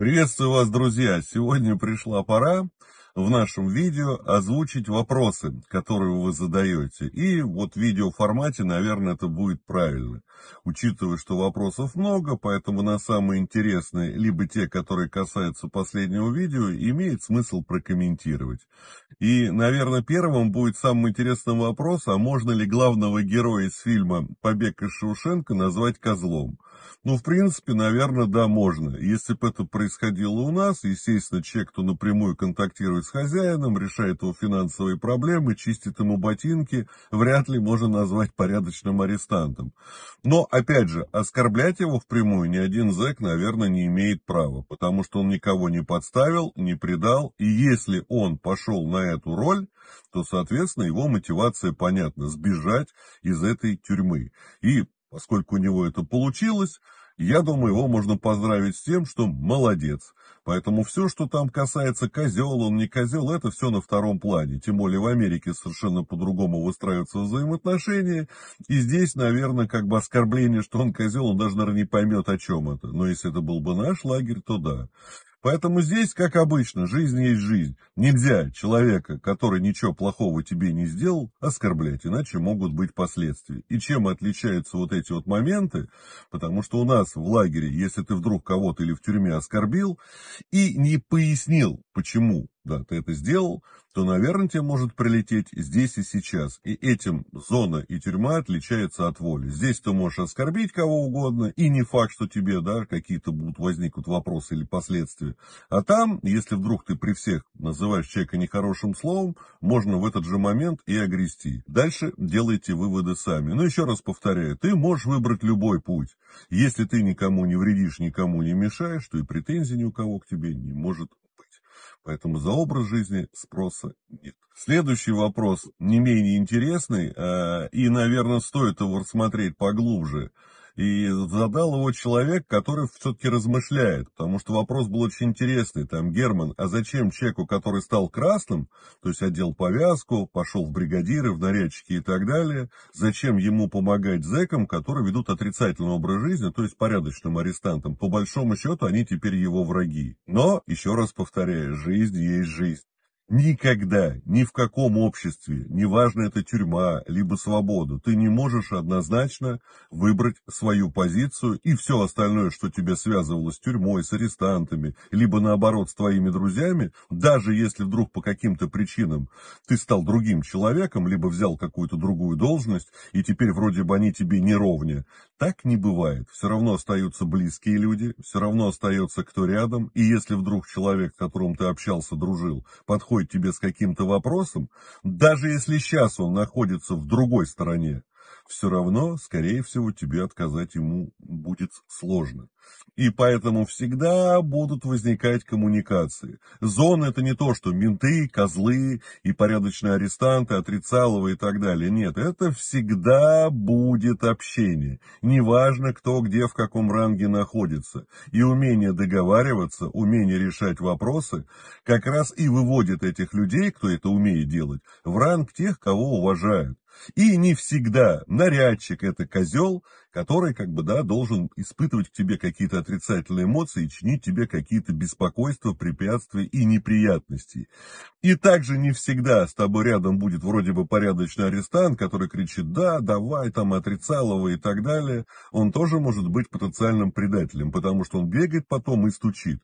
Приветствую вас, друзья! Сегодня пришла пора в нашем видео озвучить вопросы, которые вы задаете. И вот в видеоформате, наверное, это будет правильно. Учитывая, что вопросов много, поэтому на самые интересные, либо те, которые касаются последнего видео, имеет смысл прокомментировать. И, наверное, первым будет самым интересным вопрос, а можно ли главного героя из фильма «Побег из Шушенко» назвать козлом? Ну, в принципе, наверное, да, можно. Если бы это происходило у нас, естественно, человек, кто напрямую контактирует разговаривает с хозяином, решает его финансовые проблемы, чистит ему ботинки, вряд ли можно назвать порядочным арестантом. Но, опять же, оскорблять его впрямую ни один зэк, наверное, не имеет права, потому что он никого не подставил, не предал, и если он пошел на эту роль, то, соответственно, его мотивация понятна – сбежать из этой тюрьмы. И, поскольку у него это получилось – я думаю, его можно поздравить с тем, что молодец. Поэтому все, что там касается козел, он не козел, это все на втором плане. Тем более в Америке совершенно по-другому выстраиваются взаимоотношения. И здесь, наверное, как бы оскорбление, что он козел, он даже, наверное, не поймет, о чем это. Но если это был бы наш лагерь, то да. Поэтому здесь, как обычно, жизнь есть жизнь. Нельзя человека, который ничего плохого тебе не сделал, оскорблять, иначе могут быть последствия. И чем отличаются вот эти вот моменты? Потому что у нас в лагере, если ты вдруг кого-то или в тюрьме оскорбил и не пояснил, почему, да, ты это сделал, то, наверное, тебе может прилететь здесь и сейчас. И этим зона и тюрьма отличается от воли. Здесь ты можешь оскорбить кого угодно, и не факт, что тебе, да, какие-то будут возникнут вопросы или последствия. А там, если вдруг ты при всех называешь человека нехорошим словом, можно в этот же момент и огрести. Дальше делайте выводы сами. Но еще раз повторяю, ты можешь выбрать любой путь. Если ты никому не вредишь, никому не мешаешь, то и претензий ни у кого к тебе не может Поэтому за образ жизни спроса нет. Следующий вопрос, не менее интересный, э, и, наверное, стоит его рассмотреть поглубже – и задал его человек, который все-таки размышляет, потому что вопрос был очень интересный. Там, Герман, а зачем человеку, который стал красным, то есть одел повязку, пошел в бригадиры, в нарядчики и так далее, зачем ему помогать зэкам, которые ведут отрицательный образ жизни, то есть порядочным арестантам? По большому счету, они теперь его враги. Но, еще раз повторяю, жизнь есть жизнь. Никогда, ни в каком обществе, неважно это тюрьма, либо свобода, ты не можешь однозначно выбрать свою позицию и все остальное, что тебя связывало с тюрьмой, с арестантами, либо наоборот с твоими друзьями, даже если вдруг по каким-то причинам ты стал другим человеком, либо взял какую-то другую должность, и теперь вроде бы они тебе не ровня, так не бывает. Все равно остаются близкие люди, все равно остается кто рядом, и если вдруг человек, с которым ты общался, дружил, подходит приходит тебе с каким-то вопросом, даже если сейчас он находится в другой стране, все равно, скорее всего, тебе отказать ему будет сложно. И поэтому всегда будут возникать коммуникации. Зона это не то, что менты, козлы и порядочные арестанты, отрицаловы и так далее. Нет, это всегда будет общение. Неважно, кто где в каком ранге находится. И умение договариваться, умение решать вопросы, как раз и выводит этих людей, кто это умеет делать, в ранг тех, кого уважают. И не всегда нарядчик – это козел, который как бы, да, должен испытывать к тебе какие-то отрицательные эмоции, чинить тебе какие-то беспокойства, препятствия и неприятности. И также не всегда с тобой рядом будет вроде бы порядочный арестант, который кричит «да, давай, там, отрицалово» и так далее. Он тоже может быть потенциальным предателем, потому что он бегает потом и стучит.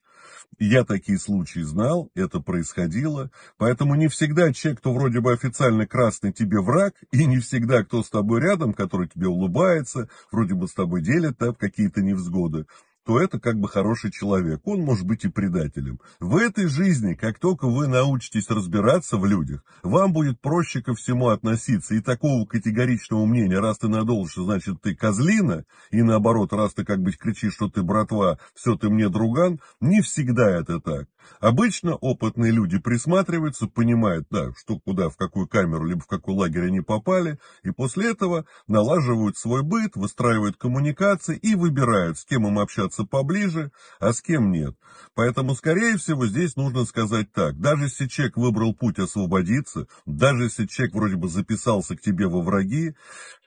Я такие случаи знал, это происходило, поэтому не всегда человек, кто вроде бы официально красный, тебе враг, и не всегда кто с тобой рядом, который тебе улыбается, вроде бы с тобой делит да, какие-то невзгоды, то это как бы хороший человек. Он может быть и предателем. В этой жизни, как только вы научитесь разбираться в людях, вам будет проще ко всему относиться. И такого категоричного мнения, раз ты надолжишь, значит ты козлина, и наоборот, раз ты как бы кричишь, что ты братва, все ты мне друган, не всегда это так. Обычно опытные люди присматриваются, понимают, да, что куда, в какую камеру, либо в какой лагерь они попали, и после этого налаживают свой быт, выстраивают коммуникации и выбирают, с кем им общаться находится поближе, а с кем нет. Поэтому, скорее всего, здесь нужно сказать так. Даже если человек выбрал путь освободиться, даже если человек вроде бы записался к тебе во враги,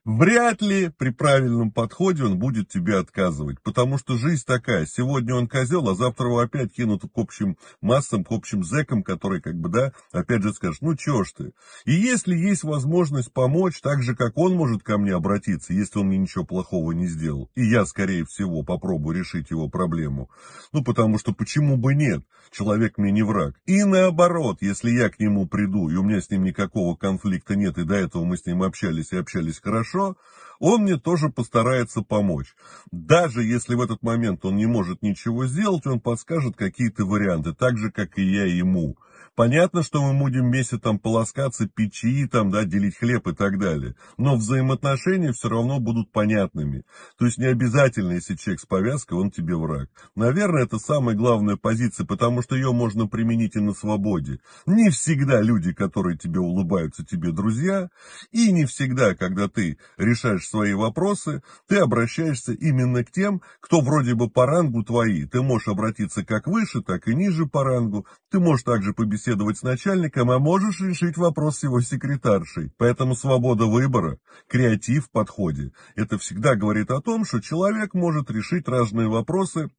Вряд ли при правильном подходе он будет тебе отказывать, потому что жизнь такая. Сегодня он козел, а завтра его опять кинут к общим массам, к общим зэкам, которые как бы, да, опять же скажут, ну чё ж ты. И если есть возможность помочь, так же, как он может ко мне обратиться, если он мне ничего плохого не сделал, и я, скорее всего, попробую решить его проблему. Ну, потому что почему бы нет? Человек мне не враг. И наоборот, если я к нему приду, и у меня с ним никакого конфликта нет, и до этого мы с ним общались и общались хорошо, хорошо, он мне тоже постарается помочь. Даже если в этот момент он не может ничего сделать, он подскажет какие-то варианты, так же, как и я ему. Понятно, что мы будем вместе там полоскаться, печи там, да, делить хлеб и так далее. Но взаимоотношения все равно будут понятными. То есть не обязательно, если человек с повязкой, он тебе враг. Наверное, это самая главная позиция, потому что ее можно применить и на свободе. Не всегда люди, которые тебе улыбаются, тебе друзья. И не всегда, когда ты решаешь свои вопросы, ты обращаешься именно к тем, кто вроде бы по рангу твои. Ты можешь обратиться как выше, так и ниже по рангу. Ты можешь также победить побеседовать с начальником, а можешь решить вопрос с его секретаршей. Поэтому свобода выбора, креатив в подходе – это всегда говорит о том, что человек может решить разные вопросы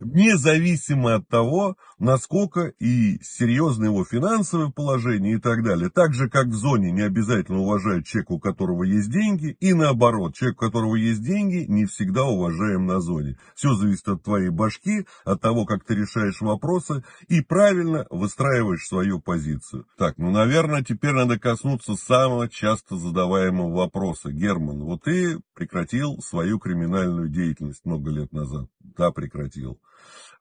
независимо от того, насколько и серьезно его финансовое положение и так далее. Так же, как в зоне не обязательно уважают человека, у которого есть деньги, и наоборот, человек, у которого есть деньги, не всегда уважаем на зоне. Все зависит от твоей башки, от того, как ты решаешь вопросы и правильно выстраиваешь свою позицию. Так, ну, наверное, теперь надо коснуться самого часто задаваемого вопроса. Герман, вот ты прекратил свою криминальную деятельность много лет назад та прекратил.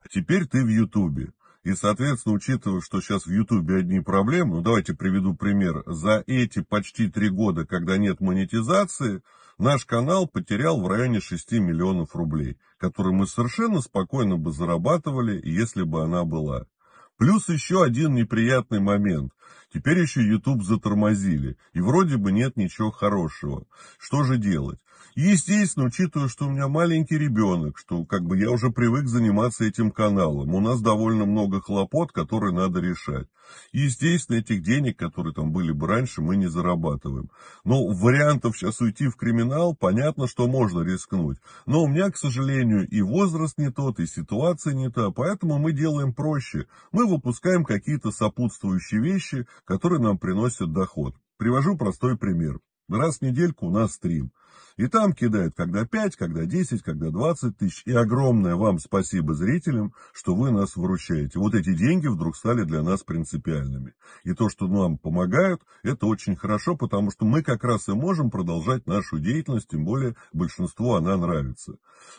А теперь ты в Ютубе. И, соответственно, учитывая, что сейчас в Ютубе одни проблемы, ну, давайте приведу пример. За эти почти три года, когда нет монетизации, наш канал потерял в районе 6 миллионов рублей, которые мы совершенно спокойно бы зарабатывали, если бы она была. Плюс еще один неприятный момент. Теперь еще YouTube затормозили, и вроде бы нет ничего хорошего. Что же делать? Естественно, учитывая, что у меня маленький ребенок, что как бы я уже привык заниматься этим каналом, у нас довольно много хлопот, которые надо решать. Естественно, этих денег, которые там были бы раньше, мы не зарабатываем. Но вариантов сейчас уйти в криминал, понятно, что можно рискнуть. Но у меня, к сожалению, и возраст не тот, и ситуация не та, поэтому мы делаем проще. Мы выпускаем какие-то сопутствующие вещи, которые нам приносят доход. Привожу простой пример. Раз в недельку у нас стрим – и там кидают когда 5, когда 10, когда 20 тысяч. И огромное вам спасибо зрителям, что вы нас выручаете. Вот эти деньги вдруг стали для нас принципиальными. И то, что нам помогают, это очень хорошо, потому что мы как раз и можем продолжать нашу деятельность, тем более большинству она нравится.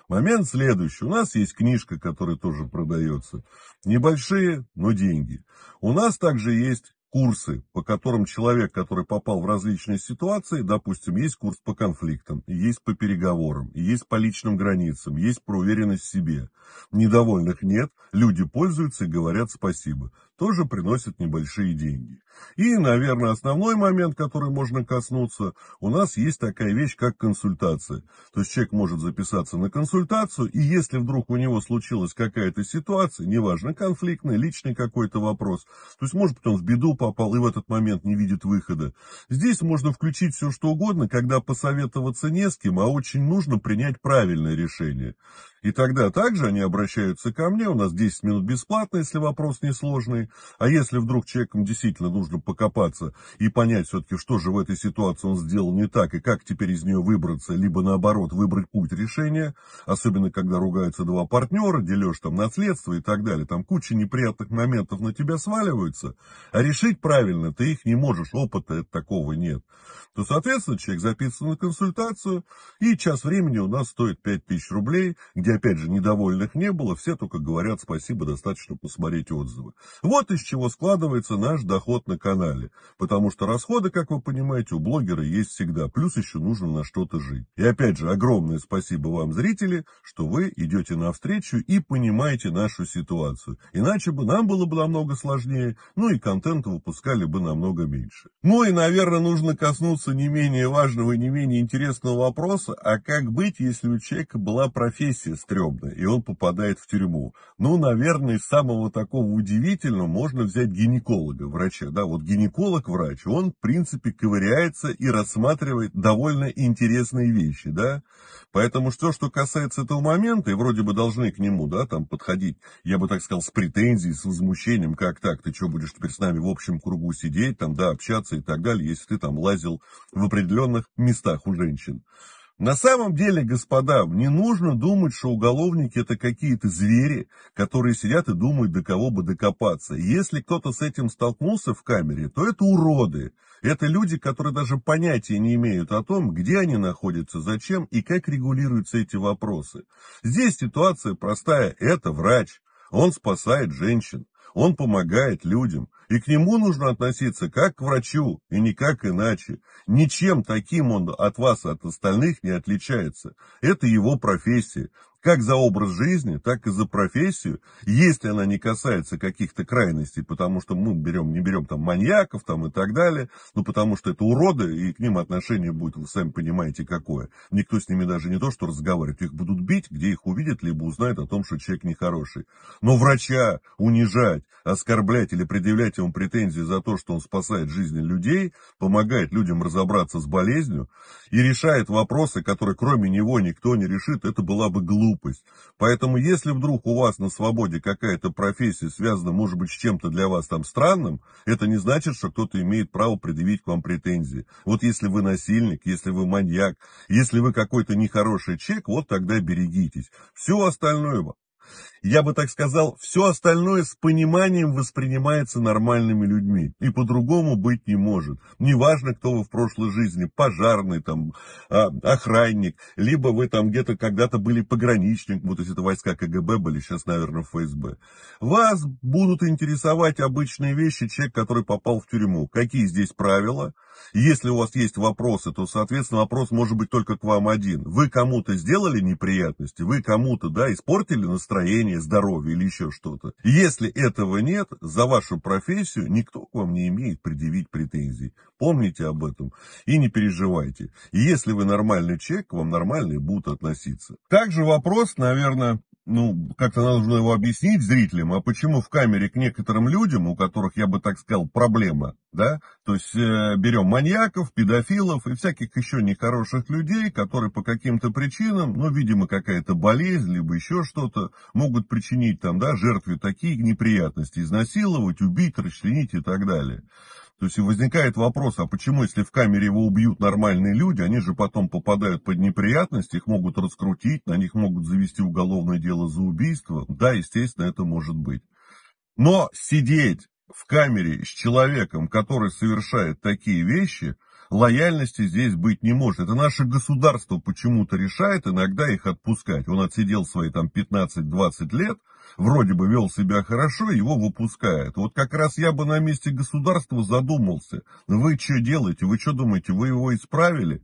Момент следующий. У нас есть книжка, которая тоже продается. Небольшие, но деньги. У нас также есть курсы, по которым человек, который попал в различные ситуации, допустим, есть курс по конфликтам, есть по переговорам, есть по личным границам, есть про уверенность в себе. Недовольных нет, люди пользуются и говорят спасибо тоже приносят небольшие деньги. И, наверное, основной момент, который можно коснуться, у нас есть такая вещь, как консультация. То есть человек может записаться на консультацию, и если вдруг у него случилась какая-то ситуация, неважно, конфликтный, личный какой-то вопрос, то есть, может быть, он в беду попал и в этот момент не видит выхода. Здесь можно включить все что угодно, когда посоветоваться не с кем, а очень нужно принять правильное решение. И тогда также они обращаются ко мне, у нас 10 минут бесплатно, если вопрос несложный. А если вдруг человеком действительно нужно покопаться и понять все-таки, что же в этой ситуации он сделал не так, и как теперь из нее выбраться, либо наоборот выбрать путь решения, особенно когда ругаются два партнера, делешь там наследство и так далее, там куча неприятных моментов на тебя сваливаются, а решить правильно ты их не можешь, опыта такого нет. То, соответственно, человек записан на консультацию, и час времени у нас стоит 5000 рублей, где где, опять же, недовольных не было, все только говорят спасибо, достаточно посмотреть отзывы. Вот из чего складывается наш доход на канале, потому что расходы, как вы понимаете, у блогера есть всегда, плюс еще нужно на что-то жить. И опять же, огромное спасибо вам, зрители, что вы идете навстречу и понимаете нашу ситуацию. Иначе бы нам было бы намного сложнее, ну и контента выпускали бы намного меньше. Ну и, наверное, нужно коснуться не менее важного и не менее интересного вопроса, а как быть, если у человека была профессия, стрёмно, и он попадает в тюрьму. Ну, наверное, из самого такого удивительного можно взять гинеколога, врача. Да, вот гинеколог-врач, он, в принципе, ковыряется и рассматривает довольно интересные вещи, да. Поэтому все, что касается этого момента, и вроде бы должны к нему, да, там подходить, я бы так сказал, с претензией, с возмущением, как так, ты что, будешь теперь с нами в общем кругу сидеть, там, да, общаться и так далее, если ты там лазил в определенных местах у женщин. На самом деле, господа, не нужно думать, что уголовники это какие-то звери, которые сидят и думают, до кого бы докопаться. если кто-то с этим столкнулся в камере, то это уроды. Это люди, которые даже понятия не имеют о том, где они находятся, зачем и как регулируются эти вопросы. Здесь ситуация простая. Это врач. Он спасает женщин. Он помогает людям, и к нему нужно относиться как к врачу, и никак иначе. Ничем таким он от вас, от остальных не отличается. Это его профессия как за образ жизни, так и за профессию, если она не касается каких-то крайностей, потому что мы берем, не берем там маньяков там и так далее, ну потому что это уроды, и к ним отношение будет, вы сами понимаете, какое. Никто с ними даже не то, что разговаривает, их будут бить, где их увидят, либо узнают о том, что человек нехороший. Но врача унижать, оскорблять или предъявлять ему претензии за то, что он спасает жизни людей, помогает людям разобраться с болезнью и решает вопросы, которые кроме него никто не решит, это была бы глупость глупость. Поэтому, если вдруг у вас на свободе какая-то профессия связана, может быть, с чем-то для вас там странным, это не значит, что кто-то имеет право предъявить к вам претензии. Вот если вы насильник, если вы маньяк, если вы какой-то нехороший человек, вот тогда берегитесь. Все остальное вам я бы так сказал, все остальное с пониманием воспринимается нормальными людьми. И по-другому быть не может. Неважно, кто вы в прошлой жизни, пожарный, там, а, охранник, либо вы там где-то когда-то были пограничник, вот если это войска КГБ были, сейчас, наверное, ФСБ. Вас будут интересовать обычные вещи человек, который попал в тюрьму. Какие здесь правила? Если у вас есть вопросы, то, соответственно, вопрос может быть только к вам один. Вы кому-то сделали неприятности, вы кому-то, да, испортили настроение, состояние здоровья или еще что-то. Если этого нет, за вашу профессию никто к вам не имеет предъявить претензий. Помните об этом и не переживайте. если вы нормальный человек, к вам нормальные будут относиться. Также вопрос, наверное, ну, как-то нужно его объяснить зрителям, а почему в камере к некоторым людям, у которых, я бы так сказал, проблема, да, то есть э, берем маньяков, педофилов и всяких еще нехороших людей, которые по каким-то причинам, ну, видимо, какая-то болезнь, либо еще что-то, могут причинить там, да, жертве такие неприятности, изнасиловать, убить, расчленить и так далее. То есть возникает вопрос, а почему, если в камере его убьют нормальные люди, они же потом попадают под неприятности, их могут раскрутить, на них могут завести уголовное дело за убийство. Да, естественно, это может быть. Но сидеть в камере с человеком, который совершает такие вещи – лояльности здесь быть не может. Это наше государство почему-то решает иногда их отпускать. Он отсидел свои там 15-20 лет, вроде бы вел себя хорошо, его выпускают. Вот как раз я бы на месте государства задумался. Вы что делаете? Вы что думаете, вы его исправили?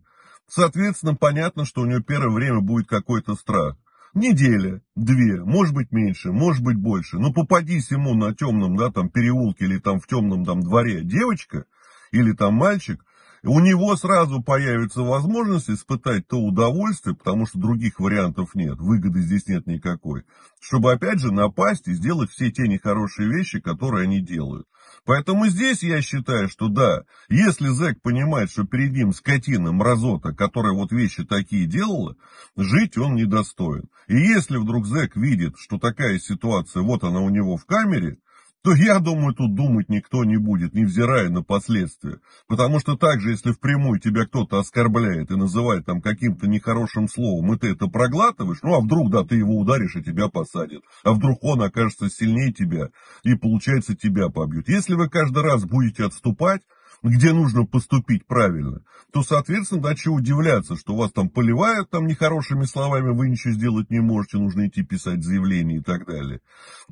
Соответственно, понятно, что у него первое время будет какой-то страх. Неделя, две, может быть меньше, может быть больше. Но ну, попадись ему на темном, да, там, переулке или там в темном там дворе девочка или там мальчик – у него сразу появится возможность испытать то удовольствие, потому что других вариантов нет, выгоды здесь нет никакой, чтобы опять же напасть и сделать все те нехорошие вещи, которые они делают. Поэтому здесь я считаю, что да, если зэк понимает, что перед ним скотина, мразота, которая вот вещи такие делала, жить он недостоин. И если вдруг зэк видит, что такая ситуация, вот она у него в камере, то я думаю, тут думать никто не будет, невзирая на последствия. Потому что так же, если впрямую тебя кто-то оскорбляет и называет там каким-то нехорошим словом, и ты это проглатываешь, ну а вдруг, да, ты его ударишь и тебя посадят. А вдруг он окажется сильнее тебя и, получается, тебя побьют. Если вы каждый раз будете отступать, где нужно поступить правильно, то, соответственно, да, чего удивляться, что вас там поливают там нехорошими словами, вы ничего сделать не можете, нужно идти писать заявление и так далее.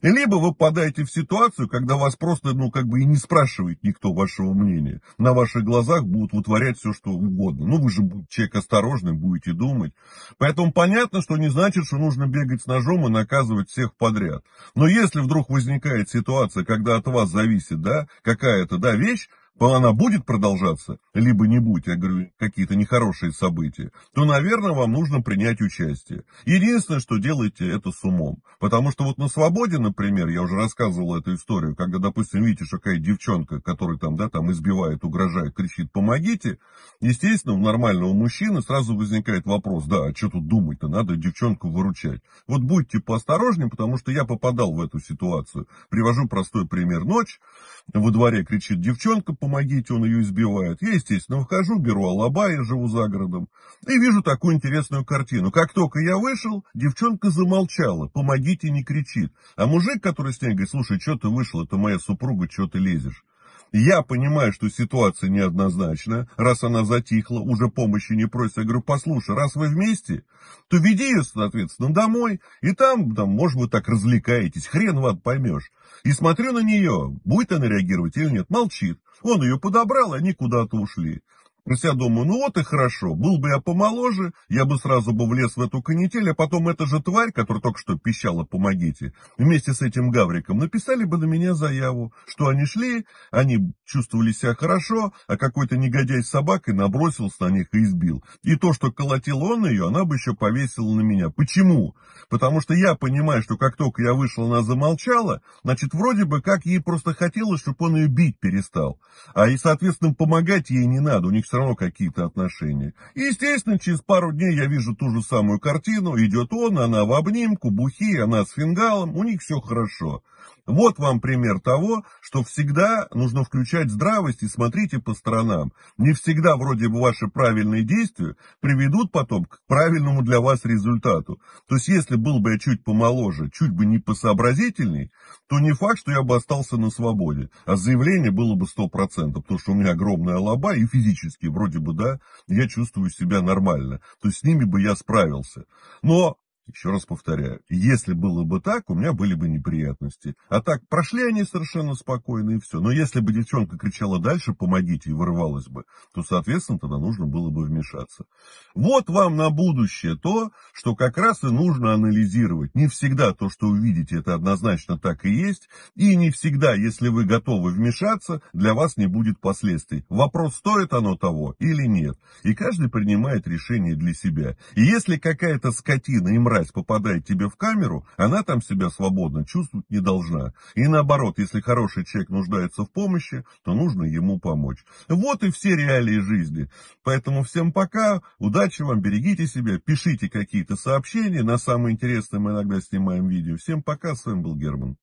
Либо вы попадаете в ситуацию, когда вас просто, ну, как бы и не спрашивает никто вашего мнения. На ваших глазах будут вытворять все, что угодно. Ну, вы же человек осторожный, будете думать. Поэтому понятно, что не значит, что нужно бегать с ножом и наказывать всех подряд. Но если вдруг возникает ситуация, когда от вас зависит, да, какая-то, да, вещь, то она будет продолжаться, либо не будет я говорю, какие-то нехорошие события, то, наверное, вам нужно принять участие. Единственное, что делайте это с умом. Потому что вот на свободе, например, я уже рассказывал эту историю, когда, допустим, видите, что какая девчонка, которая там, да, там избивает, угрожает, кричит, помогите, естественно, у нормального мужчины сразу возникает вопрос, да, а что тут думать-то, надо девчонку выручать. Вот будьте поосторожнее, потому что я попадал в эту ситуацию. Привожу простой пример. Ночь, во дворе кричит девчонка, помогите, он ее избивает. Я, естественно, вхожу, беру алаба, живу за городом, и вижу такую интересную картину. Как только я вышел, девчонка замолчала, помогите, не кричит. А мужик, который с ней говорит, слушай, что ты вышел, это моя супруга, что ты лезешь? Я понимаю, что ситуация неоднозначна, раз она затихла, уже помощи не просит. Я говорю, послушай, раз вы вместе, то веди ее, соответственно, домой, и там, там, может быть, так развлекаетесь, хрен вам поймешь. И смотрю на нее, будет она реагировать или нет, молчит. Он ее подобрал, и они куда-то ушли. Про себя думаю, ну вот и хорошо, был бы я помоложе, я бы сразу бы влез в эту канитель, а потом эта же тварь, которая только что пищала «помогите», вместе с этим Гавриком написали бы на меня заяву, что они шли, они чувствовали себя хорошо, а какой-то негодяй с собакой набросился на них и избил. И то, что колотил он ее, она бы еще повесила на меня. Почему? Потому что я понимаю, что как только я вышел, она замолчала, значит, вроде бы как ей просто хотелось, чтобы он ее бить перестал. А и, соответственно, помогать ей не надо, у них все равно какие-то отношения. И, естественно, через пару дней я вижу ту же самую картину. Идет он, она в обнимку, бухи, она с фингалом, у них все хорошо. Вот вам пример того, что всегда нужно включать здравость и смотрите по сторонам. Не всегда вроде бы ваши правильные действия приведут потом к правильному для вас результату. То есть если был бы я чуть помоложе, чуть бы не посообразительней, то не факт, что я бы остался на свободе. А заявление было бы 100%, потому что у меня огромная лоба и физически вроде бы, да, я чувствую себя нормально. То есть с ними бы я справился. Но еще раз повторяю, если было бы так, у меня были бы неприятности. А так, прошли они совершенно спокойно и все. Но если бы девчонка кричала дальше «помогите» и вырывалась бы, то, соответственно, тогда нужно было бы вмешаться. Вот вам на будущее то, что как раз и нужно анализировать. Не всегда то, что увидите, это однозначно так и есть. И не всегда, если вы готовы вмешаться, для вас не будет последствий. Вопрос, стоит оно того или нет. И каждый принимает решение для себя. И если какая-то скотина им мразь попадает тебе в камеру, она там себя свободно чувствовать не должна. И наоборот, если хороший человек нуждается в помощи, то нужно ему помочь. Вот и все реалии жизни. Поэтому всем пока, удачи вам, берегите себя, пишите какие-то сообщения. На самые интересные, мы иногда снимаем видео. Всем пока, с вами был Герман.